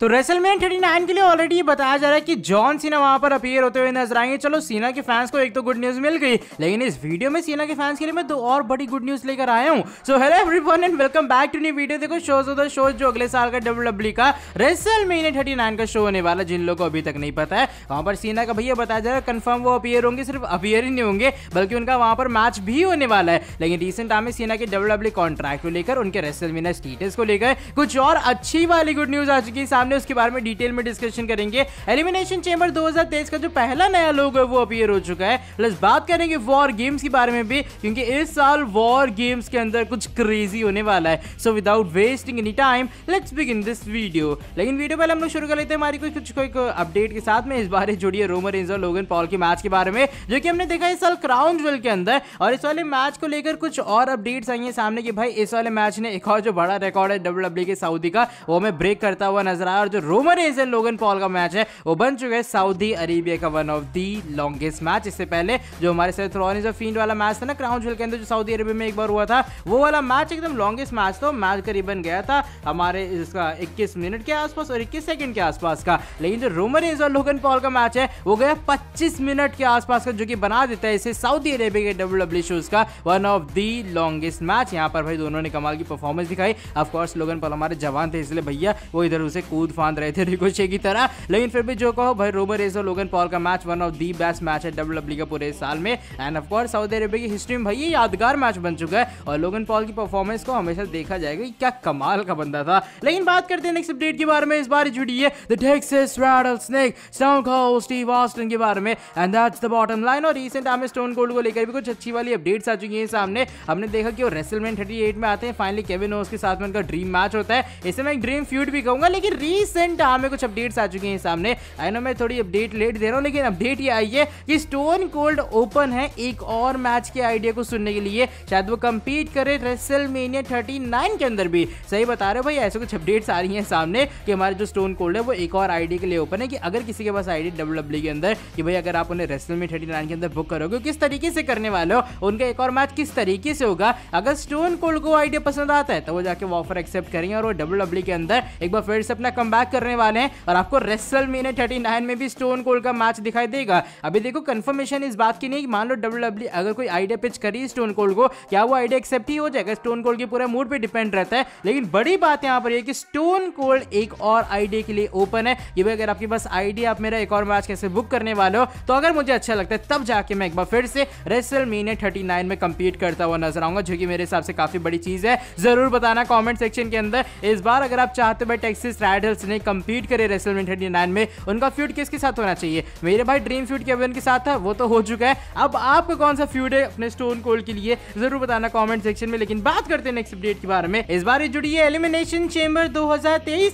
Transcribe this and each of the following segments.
तो रेसलमैन thirty nine के लिए ऑलरेडी बताया जा रहा है कि जॉन सीना वहां पर अपियर होते हुए नजर आएंगे चलो सीना के फैंस को एक तो गुड न्यूज मिल गई लेकिन इस वीडियो में सीना के फैंस के लिए मैं दो और बड़ी गुड न्यूज लेकर आया हूँ so hello everyone and welcome back to new video देखो शोज ऑफ द शोज जो अगले साल का डब्ल्यू डब्ल्यू e का रेसल महीने थर्टी नाइन का शो होने वाला जिन लोगों को अभी तक नहीं पता है वहां पर सीना का भैया बताया जा रहा है कन्फर्म वो अपियर होंगे सिर्फ अपियर ही नहीं होंगे बल्कि उनका वहां पर मैच भी होने वाला है लेकिन रिसेंट टाइम में सीना के डब्ल्यू डब्ल्यू कॉन्ट्रैक्ट को लेकर उनके रेसल स्टेटस को लेकर कुछ और अच्छी वाली गुड न्यूज आ चुकी है सामने उसके बारे में डिटेल में डिस्कशन करेंगे एलिमिनेशन चेंबर 2023 का जो पहला नया लोग है वो अपियर हो चुका है प्लस बात करेंगे वॉर गेम्स के बारे में भी क्योंकि इस साल वॉर गेम्स के अंदर कुछ क्रेजी होने वाला है so without wasting any time let's begin this video लेकिन वीडियो पहले हम लोग शुरू कर लेते हैं हमारी कुछ कुछ कोई अपडेट के साथ में इस बारे जुड़ी है रोमर इंजर लोगन पॉल के मैच के बारे में जो कि हमने देखा इस साल क्राउन ज्वेल के अंदर और इस वाले मैच को लेकर कुछ और अपडेट्स आई हैं सामने कि भाई इस वाले मैच ने एक और जो बड़ा रिकॉर्ड है डब्ल्यू e के सऊदी का वो हमें ब्रेक करता हुआ नजर आया है और जो Roman Reigns and Logan Paul का मैच है वो बन चुका है सऊदी अरेबिया का one of the longest match इससे पहले जो हमारे साथ रॉनिज और फीड वाला मैच था ना क्राउन जुल के अंदर जो सऊदी अरेबिया में एक बार हुआ था वो वाला मैच एकदम लॉन्गेस्ट मैच तो मैच करीबन गया था हमारे इसका इक्कीस मिनट के आसपास और इक्कीस सेकंड के आसपास का लेकिन जो रोमन रेज और लोगन पॉल का मैच है वो गया पच्चीस मिनट के आसपास का जो कि बना देता है इसे सऊदी अरेबिया के डब्ल्यू डब्ल्यू शूज का one of the longest match यहाँ पर भाई दोनों ने कमाल की परफॉर्मेंस दिखाई ऑफकोर्स लोगन पॉल हमारे जवान थे इसलिए भैया वो इधर उसे कूद दूध फांद रहे थे रिकोशे की तरह लेकिन फिर भी जो कहो भाई रोबर रेस और लोगन पॉल का match one of the best match है डब्ल्यू डब्ल्यू का पूरे साल में एंड ऑफकोर्स सऊदी अरेबिया की हिस्ट्री में भाई ये यादगार मैच बन चुका है और लोगन पॉल की परफॉर्मेंस को हमेशा देखा जाएगा कि क्या कमाल का बंदा था लेकिन बात करते हैं नेक्स्ट अपडेट के बारे में इस बार जुड़ी है the Texas rattlesnake Stone Cold Steve Austin के बारे में and that's the bottom line और रिसेंट हमें स्टोन कोल्ड को लेकर भी कुछ अच्छी वाली अपडेट्स आ चुकी हैं सामने हमने देखा कि वो रेसलमैन 38 में आते हैं फाइनली केविन ओस के साथ में उनका ड्रीम मैच होता है इसे मैं एक ड्रीम फ्यूड भी कहूंगा लेकिन री रिसेंट हाँ, हमें कुछ अपडेट्स आ चुकी हैं सामने आई नो मैं थोड़ी अपडेट लेट दे रहा हूँ लेकिन अपडेट ये आई है कि स्टोन कोल्ड ओपन है एक और मैच के आइडिया को सुनने के लिए शायद वो कम्पीट करे रेसल मेनिया थर्टी नाइन के अंदर भी सही बता रहे हो भाई ऐसे कुछ अपडेट्स आ रही हैं सामने कि हमारे जो स्टोन कोल्ड है वो एक और आईडी के लिए ओपन है कि अगर किसी के पास आईडी डब्ल्यू डब्ल्यू के अंदर कि भाई अगर आप उन्हें रेसल में थर्टी नाइन के अंदर बुक करोगे किस तरीके से करने वाले हो उनका एक और मैच किस तरीके से होगा अगर स्टोन कोल्ड को आइडिया पसंद आता है तो वो जाके वो ऑफर एक्सेप्ट करेंगे और वो डब्ल्यू डब्ल्यू e के अंदर एक बार फिर से अपना कम करने वाले हैं और आपको रेसल मीने थर्टी में भी स्टोन कोल्ड का मैच दिखाई देगा अभी देखो कंफर्मेशन इस बात की नहीं मान लो डब्ल्यू e अगर कोई आइडिया पिच करी स्टोन कोल्ड को क्या वो आइडिया एक्सेप्ट ही हो जाएगा स्टोन कोल्ड के पूरे मूड पर डिपेंड रहता है लेकिन बड़ी बात यहाँ पर यह कि स्टोन कोल्ड एक और आइडिया के लिए ओपन है कि भाई अगर आपके पास आइडिया आप मेरा एक और मैच कैसे बुक करने वाले हो तो अगर मुझे अच्छा लगता है तब जाके मैं एक बार फिर से रेसल मीने थर्टी में कंपीट करता हुआ नजर आऊंगा जो कि मेरे हिसाब से काफी बड़ी चीज है जरूर बताना कॉमेंट सेक्शन के अंदर इस बार अगर आप चाहते हो भाई टेक्सिस राइडर टाइटल्स ने कम्पीट करे रेसलमेंट थर्टी नाइन में उनका फ्यूड किसके साथ होना चाहिए मेरे भाई ड्रीम फ्यूड केविन के साथ था वो तो हो चुका है अब आपका कौन सा फ्यूड है अपने स्टोन कोल्ड के लिए जरूर बताना कॉमेंट सेक्शन में लेकिन बात करते हैं नेक्स्ट अपडेट के बारे में इस बार जुड़ी है एलिमिनेशन चेम्बर दो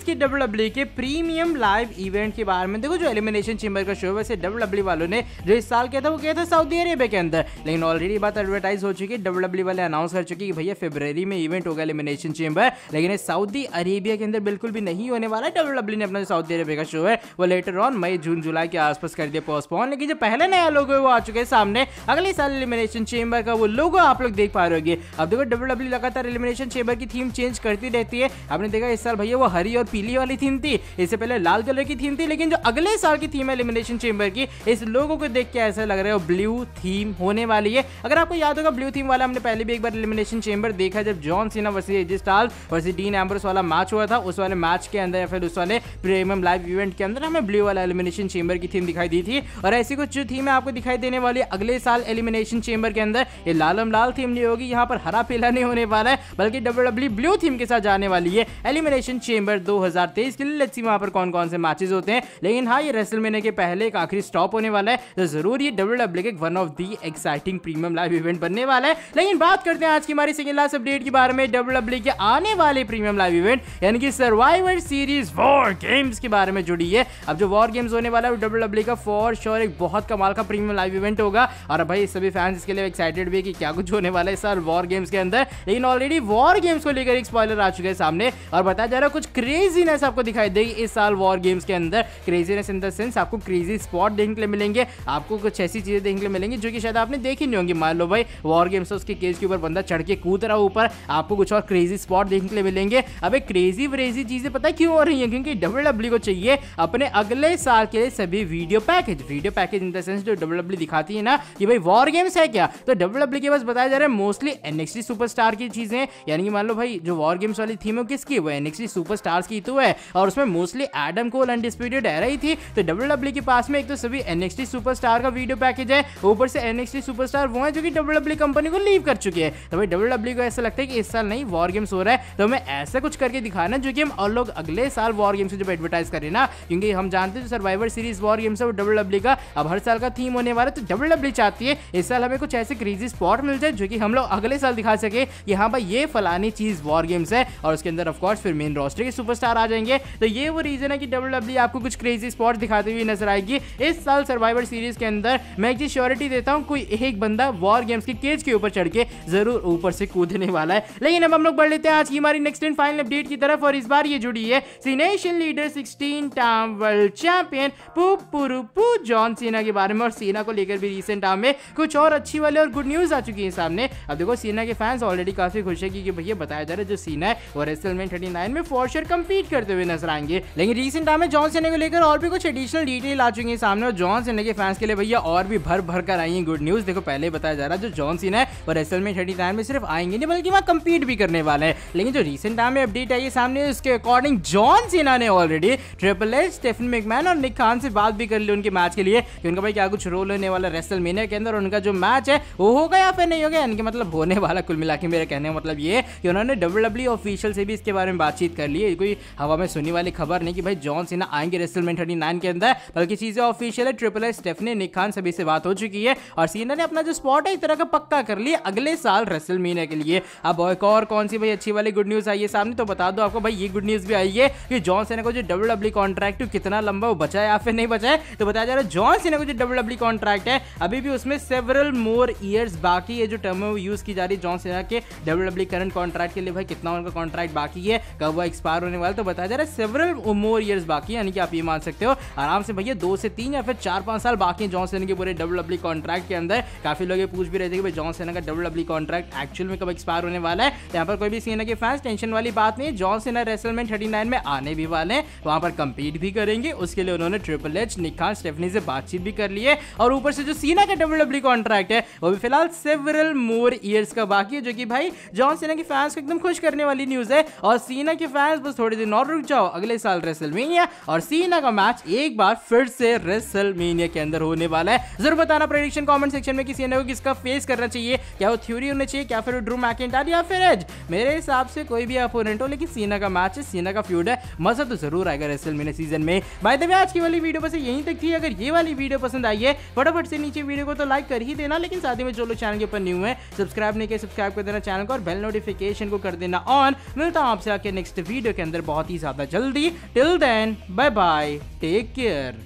के डब्ल्यू e के प्रीमियम लाइव इवेंट के बारे में देखो जो एलिमिनेशन चेम्बर का शो है वैसे डब्ल्यू e वालों ने जो इस साल किया था वो किया था सऊदी अरेबिया के अंदर लेकिन ऑलरेडी बात एडवर्टाइज हो चुकी है डब्ल्यू e वाले अनाउंस कर चुकी है भैया फेब्रवरी में इवेंट होगा एलिमिनेशन चेम्बर लेकिन सऊदी अरेबिया के अंदर बिल्कुल भी नहीं होने वाला वाला डब्ल्यू ने अपना जो सऊदी अरेबिया का शो है वो लेटर ऑन मई जून जुलाई के आसपास कर दिया पोस्टपोन लेकिन जो पहले नया लोगो है वो आ चुके हैं सामने अगले साल एलिमिनेशन चेंबर का वो लोगो आप लोग देख पा रहे होगी अब देखो डब्ल्यू डब्ल्यू लगातार एलिमिनेशन चेंबर की थीम चेंज करती रहती है आपने देखा इस साल भैया वो हरी और पीली वाली थीम थी इससे पहले लाल कलर की थीम थी लेकिन जो अगले साल की थीम है एलिमिनेशन चेंबर की इस लोगों को देख के ऐसा लग रहा है ब्लू थीम होने वाली है अगर आपको याद होगा ब्लू थीम वाला हमने पहले भी एक बार एलिमिनेशन चेंबर देखा जब John Cena versus AJ Styles versus Dean Ambrose वाला मैच हुआ था उस वाले मैच के अंदर फिर दूसरा ने प्रीमियम लाइव इवेंट के अंदर हमें ब्लू वाला एलिमिनेशन चेंबर की थीम दिखाई दी थी और ऐसी कुछ जो थीम आपको दिखाई देने वाली अगले साल एलिमिनेशन चेंबर के अंदर ये लालम लाल थीम नहीं होगी यहाँ पर हरा पीला नहीं होने वाला है बल्कि डब्ल्यू डब्ल्यू ब्लू थीम के साथ जाने वाली है एलिमिनेशन चेंबर 2023 के लिए लेट्स सी वहाँ पर कौन कौन से मैचेज होते हैं लेकिन हाँ ये रेसल महीने के पहले एक आखिरी स्टॉप होने वाला है तो जरूर ये डब्ल्यू डब्ल्यू एक one of the exciting premium live event बनने वाला है लेकिन बात करते हैं आज की हमारी सेकंड लास्ट अपडेट के बारे में डब्ल्यू डब्ल्यू e के आने वाले प्रीमियम लाइव इवेंट यानी कि Survivor Series series war games के बारे में जुड़ी है अब जो वॉर गेम्स होने वाला है डब्ल्यू डब्ल्यू e का फॉर श्योर एक बहुत कमाल का प्रीमियम लाइव इवेंट होगा और भाई सभी फैंस इसके लिए एक्साइटेड भी है कि क्या कुछ होने वाला है सर वॉर गेम्स के अंदर लेकिन ऑलरेडी वॉर गेम्स को लेकर एक स्पॉयलर आ चुके हैं सामने और बताया जा रहा है कुछ क्रेजीनेस आपको दिखाई देगी इस साल वॉर गेम्स के अंदर क्रेजीनेस इन द सेंस आपको क्रेजी स्पॉट देखने के लिए मिलेंगे आपको कुछ ऐसी चीजें देखने के लिए मिलेंगी जो कि शायद आपने देखी नहीं होंगी मान लो भाई वॉर गेम्स उसके केज के ऊपर बंदा चढ़ के कूद रहा ऊपर आपको कुछ और क्रेजी स्पॉट देखने के लिए मिलेंगे अब क्रेजी व्रेजी चीजें पता है क्यों और रही है क्योंकि डब्ल्यू e को चाहिए अपने अगले साल के लिए सभी वीडियो पैकेज वीडियो पैकेज इन देंस जो डब्ल्यू e दिखाती है ना कि भाई वॉर गेम्स है क्या तो डब्ल्यू e के पास बताया जा रहा है मोस्टली एनएक्सटी सुपरस्टार की चीजें यानी कि मान लो भाई जो वॉर गेम्स वाली थीम है किसकी वो एनएक्सटी सुपरस्टार्स की तो है और उसमें मोस्टली एडम कोल अनडिस्प्यूटेड है रही थी तो डब्ल्यू के पास में एक तो सभी एनएक्सटी सुपरस्टार का वीडियो पैकेज है ऊपर से एनएक्सटी सुपरस्टार वो है जो कि डब्ल्यू कंपनी को लीव कर चुकी है तो भाई डब्ल्यू को ऐसा लगता है कि इस साल नहीं वॉर गेम्स हो रहा है तो हमें ऐसा कुछ करके दिखाना जो कि हम और लोग अगले साल साल वॉर गेम्स जब एडवर्टाइज करें ना क्योंकि हम जानते हैं सर्वाइवर सीरीज वॉर गेम्स है वो डब्ल्यू डब्ल्यू का अब हर साल का थीम होने वाला है तो डब्ल्यू डब्ल्यू चाहती है इस साल हमें कुछ ऐसे क्रेजी स्पॉट मिल जाए जो कि हम लोग अगले साल दिखा सके कि हाँ भाई ये फलानी चीज़ वॉर गेम्स है और उसके अंदर ऑफकोर्स फिर मेन रोस्टर के सुपरस्टार आ जाएंगे तो ये वो रीज़न है कि डब्ल्यू डब्ल्यू आपको कुछ क्रेजी स्पॉट दिखाती हुई नजर आएगी इस साल सर्वाइवर सीरीज के अंदर मैं एक चीज श्योरिटी देता हूँ कोई एक बंदा वॉर गेम्स के केज के ऊपर चढ़ के जरूर ऊपर से कूदने वाला है लेकिन अब हम लोग बढ़ लेते हैं आज की हमारी नेक्स्ट एंड फाइनल अपडेट की तरफ और इस बार ये जुड़ी है nation leader sixteen time world champion पुपुरुपु जॉन सीना के बारे में और सीना को लेकर भी रिसेंट टाइम में कुछ और अच्छी वाली और गुड न्यूज़ आ चुकी है सामने अब देखो सीना के फैंस ऑलरेडी काफ़ी खुश है क्योंकि भैया बताया जा रहा है जो सीना है वो रेसल में थर्टी में फॉर्शर कम्पीट करते हुए नजर आएंगे लेकिन रिसेंट टाइम में जॉन सीना को लेकर और भी कुछ एडिशनल डिटेल आ चुकी है सामने और जॉन सीना के फैंस के लिए भैया और भी भर भर कर आई है गुड न्यूज़ देखो पहले बताया जा रहा है जो जॉन सीना है वो रेसल में थर्टी में सिर्फ आएंगे नहीं बल्कि वहाँ कम्पीट भी करने वाले हैं लेकिन जो रिसेंट टाइम में अपडेट आई है सामने उसके अकॉर्डिंग जॉन जॉन सीना ने already Triple H Stephanie McMahon और निक खान से बात भी कर ली उनके मैच के लिए कि उनका भाई क्या कुछ रोल होने वाला रेसल मीनिया के अंदर उनका जो मैच है वो होगा या फिर नहीं होगा यानी कि मतलब होने वाला कुल मिला के मेरा कहने का मतलब ये कि उन्होंने डब्ल्यू डब्ल्यू ऑफिशियल से भी इसके बारे में बातचीत कर ली है कोई हवा में सुनी वाली खबर नहीं कि भाई जॉन सीना आएंगे रेसल रेसलमेंट थर्टी के अंदर बल्कि चीज़ें ऑफिशियल है Triple H Stephanie Nick Khan सभी से बात हो चुकी है और सीना ने अपना जो स्पॉट है एक तरह का पक्का कर लिया अगले साल रेसल मीनिया के लिए अब और कौन सी भाई अच्छी वाली गुड न्यूज़ आई है सामने तो बता दो आपको भाई ये गुड न्यूज़ भी आई है कि जॉन सेना को जो डब्ल्यू डब्ल्यू कॉन्ट्रैक्ट है कितना लंबा वो बचा है या फिर नहीं बचा है तो बताया जा रहा है जॉन सेना को जो डब्ल्यू डब्ल्यू कॉन्ट्रैक्ट है अभी भी उसमें सेवरल मोर ईयर्स बाकी है जो टर्म है वो यूज़ की जा रही है जॉन सेना के डब्ल्यू डब्ल्यू करंट कॉन्ट्रैक्ट के लिए भाई कितना उनका कॉन्ट्रैक्ट बाकी है कब वह एक्सपायर होने वाला तो बताया जा रहा है सेवरल मोर ईयर्स बाकी यानी कि आप ये मान सकते हो आराम से भैया दो से तीन या फिर चार पाँच साल बाकी है जॉन सेना के पूरे डब्ल्यू डब्ल्यू कॉन्ट्रैक्ट के अंदर काफ़ी लोग ये पूछ भी रहे थे कि भाई जॉन सेना का डब्ल्यू डब्ल्यू कॉन्ट्रैक्ट एक्चुअल में कब एक्सपायर होने वाला है तो यहाँ पर कोई भी सेना के फैंस टेंशन वाली बात नहीं जॉन सेना रेसलमेंट थर्टी में आने भी वाले हैं वहां पर कंपीट भी करेंगे उसके लिए उन्होंने ट्रिपल एच निखान स्टेफनी से बातचीत भी कर ली है और ऊपर से जो सीना का डब्ल्यू डब्ल्यू कॉन्ट्रैक्ट है वो भी फिलहाल सेवरल मोर ईयर्स का बाकी है जो कि भाई जॉन सीना के फैंस को एकदम खुश करने वाली न्यूज़ है और सीना के फैंस बस थोड़े दिन और रुक जाओ अगले साल रेसलमेनिया और सीना का मैच एक बार फिर से रेसलमेनिया के अंदर होने वाला है जरूर बताना प्रेडिक्शन कॉमेंट सेक्शन में किसी ने को किसका फेस करना चाहिए क्या वो थ्योरी होना चाहिए क्या फिर ड्रू मैकेंटार या फिर एज मेरे हिसाब से कोई भी अपोनेंट हो लेकिन सीना का मैच है सीना का फ्यूड है मजा तो जरूर आएगा रेसल मेरे सीजन में बाय दबे आज की वाली वीडियो बस यहीं तक थी अगर ये वाली वीडियो पसंद आई है फटाफट से नीचे वीडियो को तो लाइक कर ही देना लेकिन साथ ही में जो लोग चैनल के ऊपर न्यू है सब्सक्राइब नहीं किया सब्सक्राइब कर देना चैनल को और बेल नोटिफिकेशन को कर देना ऑन मिलता हूँ आपसे आके नेक्स्ट वीडियो के अंदर बहुत ही ज्यादा जल्दी till then bye bye take care